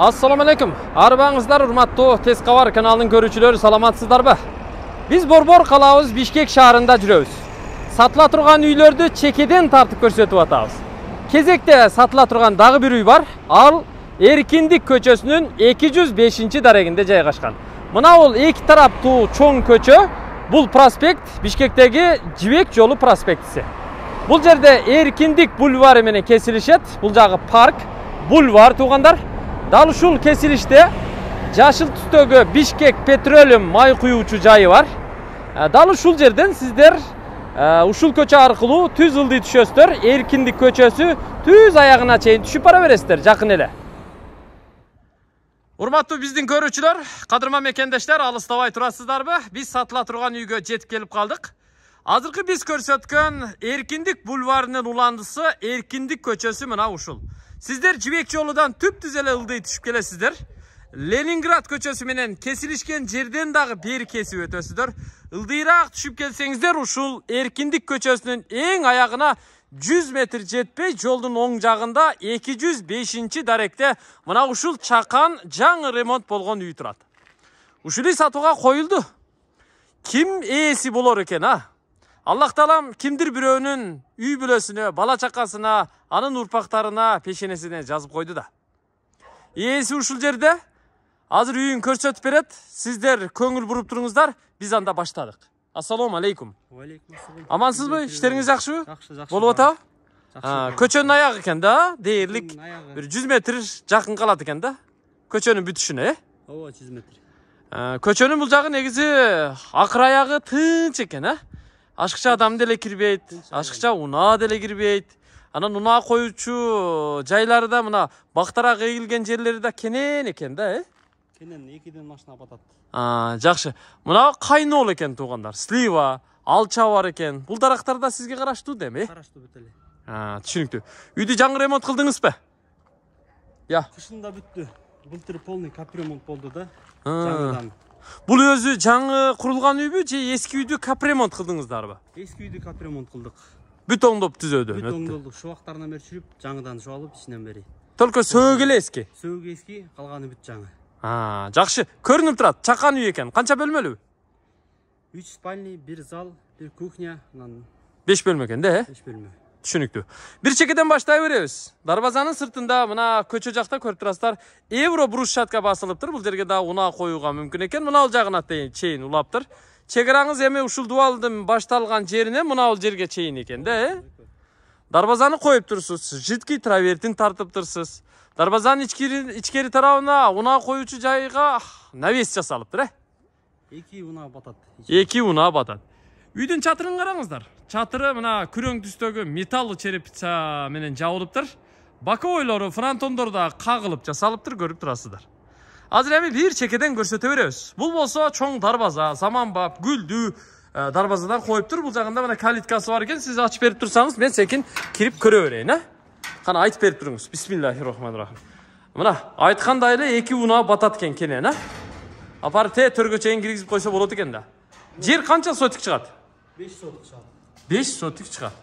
assalomu alaykum arbangizlar hurmatli tezqavar kanalining ko'ruvchilari salomatsizlarmi biz borbor qalamiz bishkek shahrida жүрөбүз сатыла турган үйлөрдү чекеден тартып көрсөтүп атабыз кезекте сатыла турган дагы бир үй бар ал эркиндик көчөсүнүн эки жүз бешинчи дарегинде жайгашкан мына бул эки тараптуу чоң көчө бул проспект бишкектеги жибек жолу проспектиси бул жерде эркиндик бульвары менен кесилишет бул жагы парк бульвар туугандар дал ушул кесилиште жашыл түстөгү бишкек петролиум май куюучу жайы бар дал ушул жерден сиздер ушул көчө аркылуу түз ылдый түшөсүздөр эркиндик көчөсү түз аягына чейин түшүп бара бересиздер жакын эле урматтуу биздин көрүүчүлөр кадырман мекендештер алыстабай турасыздарбы биз сатыла турган үйгө жетип келип калдык азыркы биз көрсөткөн эркиндик бульварынын уландысы эркиндик көчөсү мына ушул сіздер жібек жолыдан түп түз эле ылдый түшүп келесиздер ленинград көчөсү менен кесилишкен жерден дагы бери кесип өтөсүздөр ылдыйраак түшүп келсеңиздер ушул эркиндик көчөсүнүн эң аягына 100 метр жетпей жолдун оң жагында 205 даректе мына ушул чакан жаңы ремонт болгон үй турат ушул үй сатууга коюлду ким ээси болор экен а аллах таалам кимдир бирөөнүн үй бүлөсүнө бала чакасына анын урпактарына пешенесине жазып койду да ээси ушул жерде азыр үйүн көрсөтүп берет сиздер көңүл буруп туруңуздар биз анда баштадык ассалому алейкум алейкум ассалам амансызбы иштериңиз жакшыбы жакшы жакшы болуп атабы көчөнүн аягы экен да дээрлик бир жүз метр жакын калат экен да көчөнүн бүтүшүнө э ооба жүз метр көчөнүн бул жагы негизи акыр аягы тынч экен э ашыкча адам деле кирбейт ашыкча унаа деле кирбейт анан унаа коюучу жайлары да мына бактарак эгилген жерлери да кенен экен да э кенен экиден машина батат жакшы мына кайноол экен туугандар слива алча бар экен бул дарактар да сизге караштуу дейм э караштуу бүт эле түшүнүктүү үйдү жаңы ремонт кылдыңызбы я кышында бүттү былтыр полный капремонт болду да жаңыдан бұл өзі жаңы құрылған үй бе же ескі үйді капремонт қылдыңыздар ба ескі үйді капремонт қылдық бетондоп түзөөдө бетондолдук шуақтарынан бери түшүрүп жаңыдан чубалып ичинен бери только сөөгү эле эски сөөгү эски калганы бүт жаңы жакшы көрүнүп турат чакан үй экен канча бөлмөлүү үч спальный бир зал бир кухня анан беш бөлмө экен да э беш бөлмө түшүнүктүү бир чекеден баштай беребиз дарбазанын сыртында мына көчө жакта көрүп турасыздар евро брусчатка басылыптыр бул жерге дагы унаа коюуга мүмкүн экен мына бул жагына чейин улаптыр чек араңыз эми ушул дубалдын башталган жеринен бул жерге чейин экен да э дарбазаны коюп турсуз жидкий травертин тартыптырсыз дарбазанын ичкери тарабына унаа коюучу жайга навес жасалыптыр э эки унаа батат эки унаа батат үйдің чатырын қараңыздар чатыры мына күрөң түстегі металл черепица менен жабылыптыр боковойлору фронтондору дагы кагылып жасалыптыр көрүп турасыздар азыр эми бир чекеден көрсөтө беребиз бул болсо чоң дарбаза заманбап гүлдүү э, дарбазадан коюптур бул жагында мына калиткасы бар экен сиз ачып берип турсаңыз мен секин кирип көрө берейин э кана айтып берип туруңуз бисмиллахи рахмани рахим мына айткандай эле эки унаа батат экен кенен э апарып тээ төргө чейин киргизип койсо болот экен да жер канча сотик чыгат 5 сотық шығады 5 сотық шығады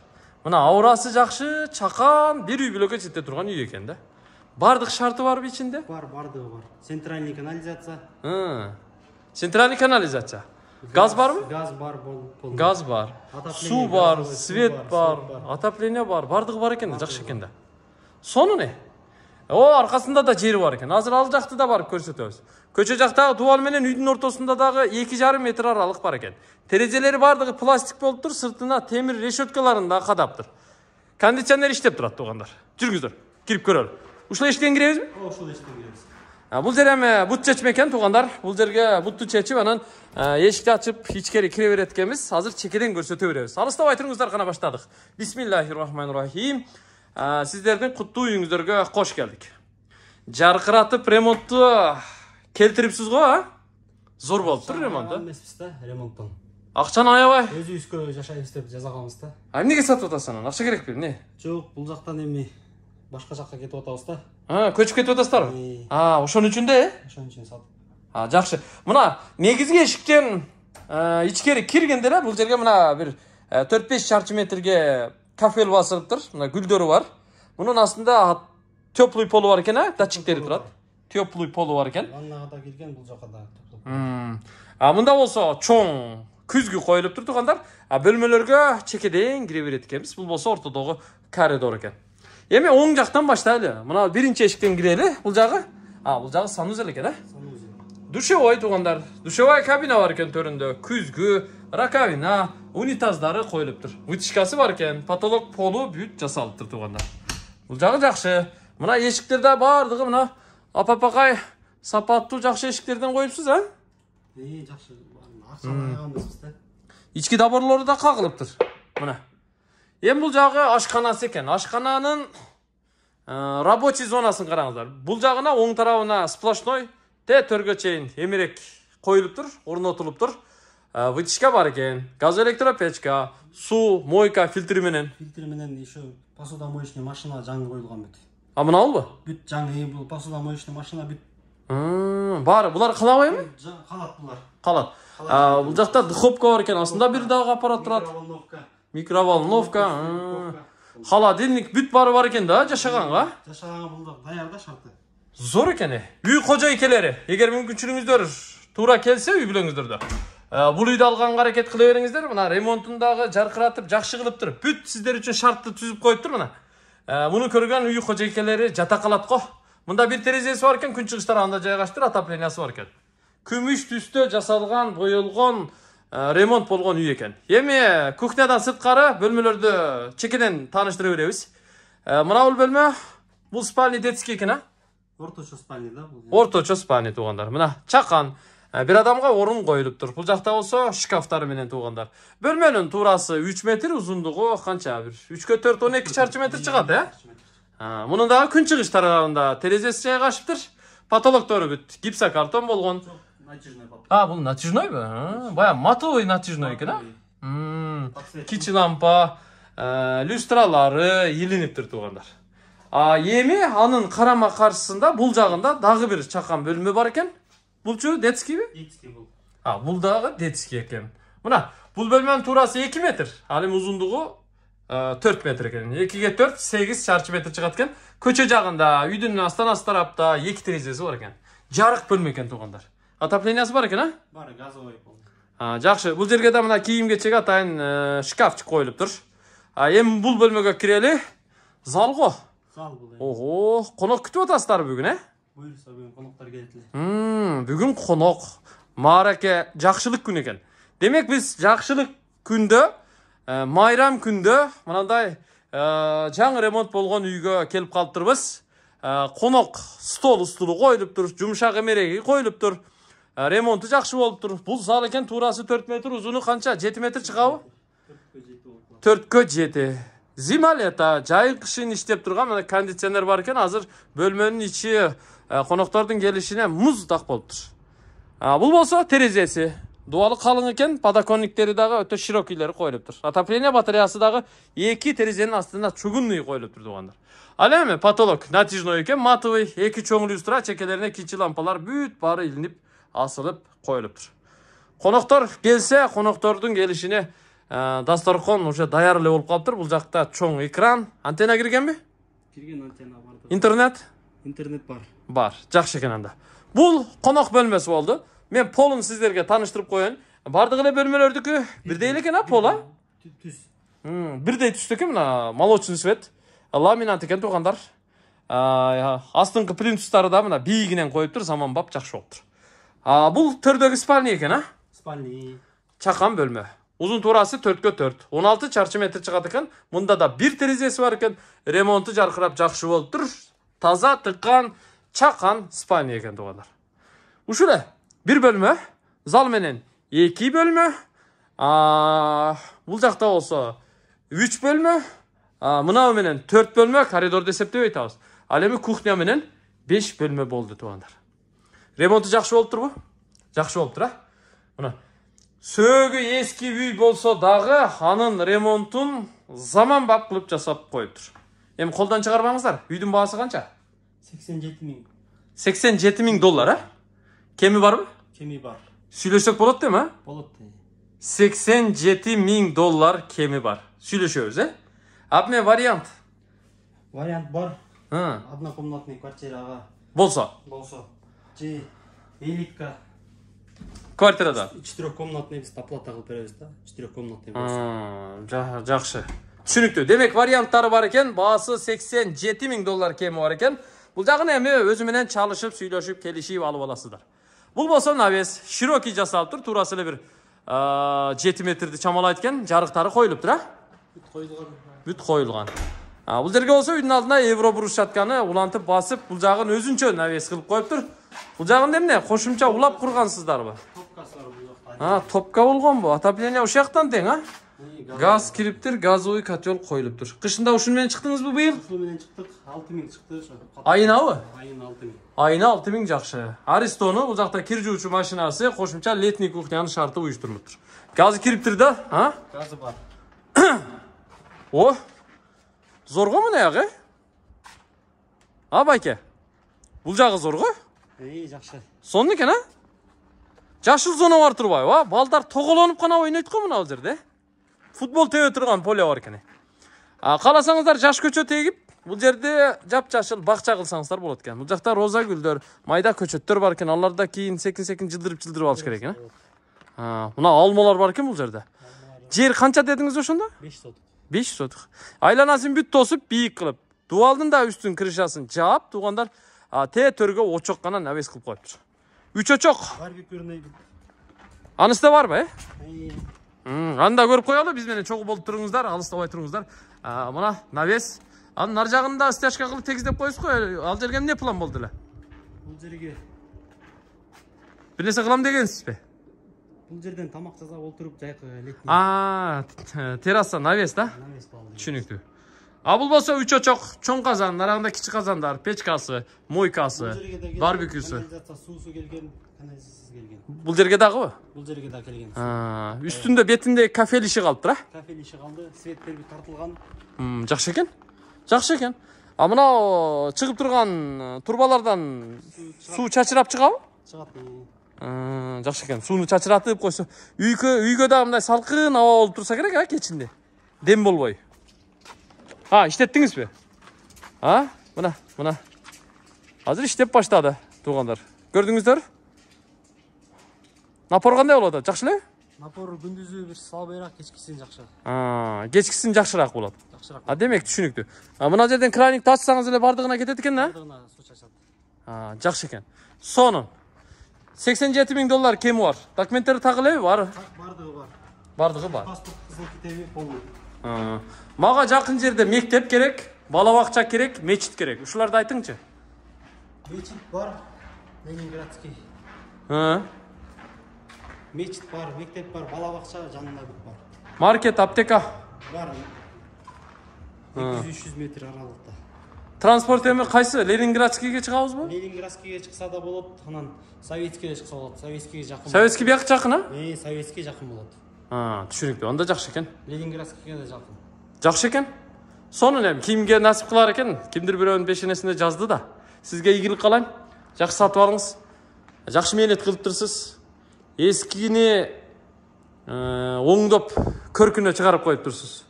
мына аурасы жақсы чақан бір үй жете тұрған үй екен да бардық шарты бар ба ішінде бар бардығы бар центральный канализация центральный канализация газ бар газ бар газ бар су бар свет бар отопление бар бардығы бар екен да жақсы екен да соны не о арқасында да жері бар екен азыр ал жақты да барып көрсөтөбүз көчө жактагы дубал менен үйдүн ортосунда дагы эки жарым метр аралык бар экен терезелери баардыгы пластик болуптур сыртына темир решеткаларын дагы кадаптыр кондиционер иштеп турат туугандар жүрүңүздөр кирип көрөлү ушул эшиктен киребизби ушул эшиктен киребиз бул жер эми бут чечме экен туугандар бул жерге бутту чечип анан эшикти ачып ичкери кире берет экенбиз азыр чекеден көрсөтө беребиз алыстабай туруңуздар гана баштадык бисмиллахи рахманир рахим сіздердің құтты үйіңіздерге қош келдік жарқыратып ремонтты келтіріпсіз ғой а зор болып тұр ремонт емеспіз да ремонттан ақшаны аябай өз үйімізге жасаймыз деп жасағанбыз да а неге сатып жатасың ананы ақша керек пе не жоқ бұл жақтан эми башка жаққа кетип атабыз да а көчүп кетип атасыздарбы а ошон үчүн да э ошон үчүн сатып а жакшы мына негизги эшиктен ичкери киргенде эле бул жерге мына бир э, төрт беш чарчы метрге kafel basılıp dur. Mına güldörü var. Bunun aslında töplüy polu var ekan, datchikteri turadi. Töplüy бар var ekan. Ваннага кирген бул жака да. А мында болсо чоң күзгү коюлуп тур туугандар. А бөлмөлөргө чекеден кире берет экенбиз. Бул болсо ортодогу коридор экен. Эми оң жактан баштайлы. Мына биринчи эшиктен кирели. Бул жагы, а бул жагы санузел экен, а? Душевой туугандар. Душевой кабина бар экен төрүндө. Күзгү, раковина, унитаздары қойылып тұр вытяжкасы бар екен потолок полу бүйтіп жасалып тұр туғандар бұл жағы жақсы мына есіктерде барлығы мына ә? апапақай сапаттуу жақсы есіктерден қойыпсыз а э жақсы ички доборлары да қағылып тұр мына енді бұл жағы ашханасы екен ашхананың ә, рабочий зонасын қараңыздар бұл жағына оң тарабына сплошной т төргө чейин эмерек қойылып тұр орнатылып тұр вытяжка бар экен газоэлектропечка суу мойка фильтри менен фильтри менен еще посудомоечный машина жаңы коюлган бүт а мынабылбы бүт жаңы бул посудомоечный машина бүт баары булар калабайбы калат булар калат бул жакта духовка бар экен астында бир дагы аппарат турат микроволновка микроволновка холодильник бүт баары бар экен да жашаганга жашаганга булар даяр да шарты зор экен э үй кожой экелери эгер мүмкүнчүлүгүңүздөр туура келсе үй бүлөңүздөрдө Э, бул үйдү алганга аракет кыла бериңиздер мына ремонтун дагы жаркыратып жакшы кылып бүт сиздер үчүн шартты түзүп коюптур мына э, муну көргөн э, үй кожойкелери жата калат го мында бир терезеси бар экен күн чыгыш тарабында жайгашыптыр отоплениясы бар экен күмүш түстө жасалган боелгон ремонт болгон үй экен эми кухнядан сырткары бөлмөлөрдү чекеден тааныштыра беребиз мына бул бөлмө бул спальня детский экен а орточо спальня да орточо спальня туугандар мына чакан Ә, бир адамга орун қойылып тұр бул жакта болсо шкафтар менен туугандар бөлмөнүн туурасы үч метр узундугу канча бир үчкө төрт он эки чарчы метр чыгат э ә? мунун дагы күн чыгыш тарабында терезеси жайгашыптыр потолоктору бүт гипсокартон болгон а бул натяжнойбу баягы матовый натяжной экен а кичи лампа э, люстралары илиниптир туугандар а эми анын карама каршысында бул жагында дагы бир чакан бөлмө бар экен булчу детский би детский бул а бул дагы детский экен мына бул бөлмөнүн туурасы эки метр ал эми узундугу төрт метр экен экиге төрт сегиз чарчы метр чыгат экен көчө жагында үйдүн астанасы тарапта эки терезеси бар экен жарык бөлмө экен туугандар отоплениясы бар экен а бар газовой жакшы бул жерге да мына кийим кечек атайын шкафчик коюлуптур эми бул бөлмөгө кирели зал го зал бул ого конок күтүп атасыздарбы бүгүн э бұйырса бүгін қонақтар бүгін қонақ мараке жақшылық күн екен демек біз жақшылық күнді майрам күнді мынандай ә, ремонт болған үйге келіп қалып тұрмыз ә, қонақ стол үстілі қойылып тұр жұмшақ емереги қойылып тұр ремонты жақсы болып тұр бұл зал екен турасы төрт метр ұзыны қанша жеті метр шығабы төрткө жеті зима лето жайық қышын іштеп тұрған мына кондиционер бар екен қазір бөлменің іші Э, қонақтардың келішіне тақ болып тұр бұл болса терезесі дуалы қалың екен подоконниктері дағы өте широкийлері қойылып тұр отопление батареясы дағы екі терезенің астына чугунный қойылып тұр туғандар ал эми потолок натяжной екен матовый екі чоң люстра чекелеріне кичи лампалар бүт бары ілініп асылып қойылып тұр қонақтар келсе қонақтардың келішіне ә, уже даярлы болып қалып тұр бұл жақта чоң экран антенна кірген бе кірген антенна бар интернет интернет бар бар жақсы екен анда бұл қонақ бөлмесі болды мен полын сіздерге таныстырып қояйын бардық эле бөлмөлөрдүкү бірдей эле экен а пол а түз бірдей түстө екен мына молочный свет ламинат экен туугандар астыңғы плинтустары да мына бийигинен коюптур заманбап жакшы болуптур бул төрдөгү спальня екен а спальня чакан бөлме узун туурасы төрткө төрт он алты шаршы метр чыгат екен мында да бир терезесі бар екен ремонты жарқырап жақсы болып тұр таза тыққан чақан спальня екен достар ушулай бір бөлмө зал менен эки бөлмө бул жакта болсо үч бөлмө мынабы менен төрт бөлме коридор эсептебей атабыз айтабыз ал эми кухня менен беш бөлме болду туугандар ремонту жакшы болуптурбу жакшы болуптур а мына сөөгү эски үй болсо дагы анын ремонтун заманбап кылып жасап коюптур эми колдон чыгарбаңыздар үйдүн баасы канча сексен жети миң сексен жети миң доллар а кеми барбы кеми бар сүйлөшсөк болот дейм а болот сексен жети миң доллар кеми бар сүйлөшөбүз э а эме вариант вариант бар однокомнатный квартирага болсо болсо же элитка квартирада четырехкомнатный биз оплата кылып беребиз да четырехкомнатный жакшы түшүнүктүү демек варианттары бар экен баасы сексен жети миң доллар кеми бар экен бул жагын эми өзү менен чалышып сүйлөшүп келишип алып аласыздар бул болсо навес широкий жасалып тур туурасы эле бир жети метрди чамалайт экен жарыктары коюлуптур а бүт коюлган бүт коюлган бул жерге болсо үйдүн алдына евро брусчатканы улантып басып бул жагын өзүнчө навес кылып коюптур бул жагында эмне кошумча улап кургансыздарбы топкасы бар бул жакта топка болгонбу отопление ушул жактан тең а газ кириптир газовый котел коюлуптур кышында ушуну менен чыктыңызбы быйыл ушуну менен чыктык алты миң чыкты ошо айынабы айына алты миң айына алты миң жакшы аристону бул жакта кир жуучу машинасы кошумча летний кухнянын шарты уюштурулуптур газы кириптир да а газы бар о зорго мына ягы э а байке бул жагы зорго э, жакшы сонун экен а жашыл зона бар турбайбы а балдар тоголонуп гана ойнойт го мына бул жерде футбол тебе тұрған поле бар екен қаласаңыздар жаш көшет егіп бұл жерде жап жасыл бақша қылсаңыздар болады екен бұл жақта роза гүлдер майда көшеттер бар екен аларды кейін секін секін жылдырып жылдырып алыш керек екен мына алмалар бар екен бұл жерде жер қанша дедіңіз ошондо беш сотық беш сотық айланасын бүт тосып биік қылып дуалдың да үстін крышасын жаап туғандар те төргө очок гана навес кылып коюптур үч очок бар барбы э анда көріп қоялы бізбенен чогуу болуп туруңуздар алыстабай туруңуздар мына навес анын ар жагында стяжка кылып тегиздеп коесуз го ал жерге эмне план болду эле бул жерге бир нерсе кылам дегенсизби бул жерден тамак жасап отуруп жайкы летний терраса навес да навес түшүнүктүү а бул болсо үч очок чоң казан арагында кичи казандар печкасы мойкасы барбекюсу суусу келген кінәсіз келген бұл жерге дағы ғой бұл жерге да келген үстінде бетінде кафель іші қалып тұр а кафель іші қалды светтер тартылған жақсы екен жақсы екен а мынау шығып тұрған трубалардан су чачырап шығабы шығады жақсы екен суны шашыратып қойса үйге үйге дағы мындай салқын ауа болып тұрса керек а кечінде дем болбой а іштеттіңіз бе а мына мына қазір іштеп баштады туғандар көрдіңіздер напор қандай болады жақсы эле напор күндүзү бир слабыйраак кечкисин жакшыраак кечкисин жакшыраак болот жакшыраак демек түшүнүктүү мына жерден краник тартсаңыз эле баардыгына кетет экен да баардыгына суу чачат жакшы экен сонун сексен жети миң доллар кеми бар документтери так элеби бар баардыгы бар баардыгы бар паспорт кызыл китеби полный мага жакын жерде мектеп керек бала бакча керек мечит керек ушуларды айтыңчы мечит бар ленинградский мечіт бар мектеп бар балабақша жанында бар маркет аптека бар екі жүз үш жүз метр аралықта транспорт емес қайсы ленинградскийге шығамыз ба ленинградскийге шықса да болады анан советскийге шықса болады советскийге жақын советский бияқ жақын а и советский жақын болады түсінікті онда жақсы екен ленинградскийге де жақын жақсы екен сонун эми кимге насип қылар экен кимдир бирөөнүн пешенесине жазды да сізге игілік каалайм жақсы сатып алыңыз жақсы мээнет қылып тұрсыз ескіні оңдоп оңдап көркіне шығарып қойып тұрсыз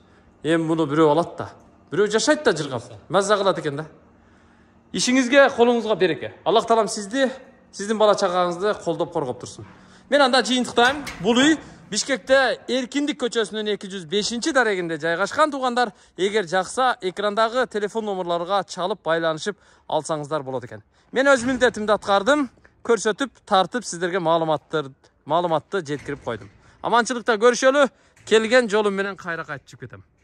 енді бұны біреу алады да біреу жашайды да жырғап маза қылады екен да ішіңізге қолыңызға береке аллах тағалам сізді сіздің бала шағаңызды қолдап қорғап тұрсын мен анда жыйынтыктайм бұл үй бишкекте эркиндик көчөсүнүн эки жүз бешинчи дарегинде жайгашкан туугандар эгер жакса экрандагы телефон номерларға чалып байланышып алсаңыздар болот экен мен өз милдетимди аткардым көрсөтүп тартып сиздерге маалыматтар malumatda cetkirip koydum. Amancılıkta görüşeli kelgen yolum bilen kayra kayıt çıkıdım.